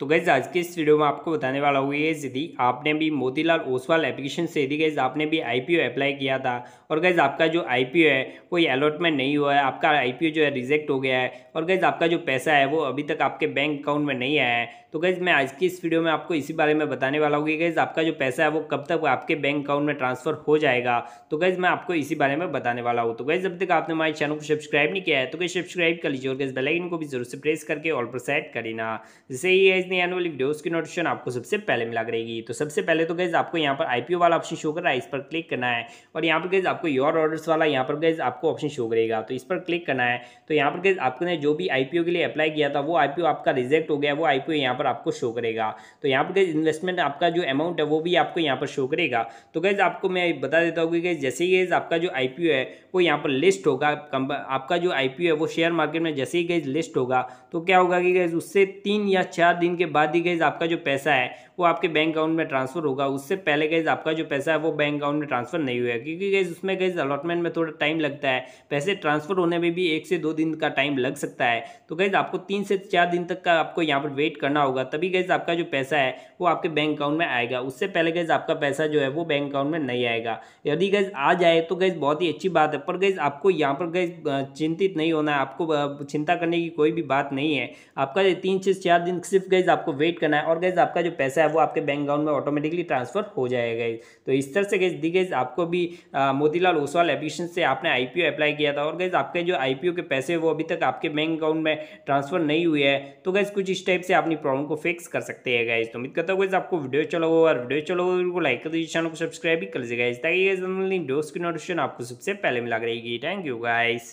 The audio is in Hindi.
तो गैज आज के इस वीडियो में आपको बताने वाला हुई है यदि आपने भी मोतीलाल ओसवाल एप्लीकेशन से यदि गैज आपने भी आईपीओ अप्लाई किया था और गैज आपका जो आईपीओ है कोई अलॉटमेंट नहीं हुआ है आपका आईपीओ जो है रिजेक्ट हो गया है और गैज आपका जो पैसा है वो अभी तक आपके बैंक अकाउंट में नहीं आया है तो गैज मैं आज की इस वीडियो में आपको इसी बारे में बताने वाला हूँ कि गैज आपका जो पैसा है वो कब तक आपके बैंक अकाउंट में ट्रांसफर हो जाएगा तो गैज मैं आपको इसी बारे में बताने वाला हूँ तो गैज जब तक आपने हमारे चैनल को सब्सक्राइब नहीं किया है तो गैस सब्सक्राइब कर लीजिए और गैस बेलाइन को भी जरूर से प्रेस करके ऑल पर सेट जैसे ही देखने आने वाली वीडियोस की नोटिफिकेशन आपको सबसे पहले मिला करेगी तो सबसे पहले तो गैज़ आपको यहाँ पर आईपीओ वाला ऑप्शन शो कर रहा है इस पर क्लिक करना है और यहाँ पर गैज़ आपको योर ऑर्डर्स वाला यहाँ पर गैज़ आपको ऑप्शन शो करेगा तो इस पर क्लिक करना है तो यहाँ पर गैज़ आपने जो भी आई के लिए अप्लाई किया था वो आई आपका रिजेक्ट हो गया वो आई पी पर आपको शो करेगा तो यहाँ पर गैज़ इन्वेस्टमेंट आपका जो अमाउंट है वो भी आपको यहाँ पर शो करेगा तो गैज़ आपको मैं बता देता हूँ कि गैज़ जैसे ही गैज़ आपका जो आई है वो यहाँ पर लिस्ट होगा आपका जो आई है वो शेयर मार्केट में जैसे ही गैज़ लिस्ट होगा तो क्या होगा कि गैज़ उससे तीन या चार दिन के बाद ही गैज़ आपका जो पैसा है वो आपके बैंक अकाउंट में ट्रांसफर होगा उससे पहले गैज़ आपका जो पैसा है वो बैंक अकाउंट में ट्रांसफर नहीं हुआ क्योंकि गैज़ उसमें गैज़ अलॉटमेंट में थोड़ा टाइम लगता है पैसे ट्रांसफर होने में भी एक से दो दिन का टाइम लग सकता है तो गैज़ आपको तीन से चार दिन तक का आपको यहाँ पर वेट करना होगा तभी गैज़ आपका जो पैसा है वो आपके बैंक अकाउंट में आएगा उससे पहले गैज़ आपका पैसा जो है वो बैंक अकाउंट में नहीं आएगा यदि गैज़ आ जाए तो गैज़ बहुत ही अच्छी बात है पर गैज़ आपको यहाँ पर गैज़ चिंतित नहीं होना है आपको चिंता करने की कोई भी बात नहीं है आपका तीन से चार दिन सिर्फ गैज़ गाइज़ आपको वेट करना है और गाइज़ आपका जो पैसा है वो आपके बैंक अकाउंट में ऑटोमेटिकली ट्रांसफर हो जाएगा तो इस तरह से गैस दी गई आपको भी मोतीलाल ओसवाल एप्लीकेशन से आपने आई अप्लाई किया था और गैस आपके जो आई के पैसे वो अभी तक आपके बैंक अकाउंट में ट्रांसफर नहीं हुए हैं तो गैस कुछ इस टाइप से अपनी प्रॉब्लम को फिक्स कर सकते हैं गाइज तो उम्मीद करता हूँ गैस आपको वीडियो अच्छा चलो और वीडियो चलो को लाइक कर दीजिए चैनल को सब्सक्राइब भी कर लीजिए गाइज ताकि गैस की नोटिफिकेशन आपको सबसे पहले मिला रहेगी थैंक यू गाइज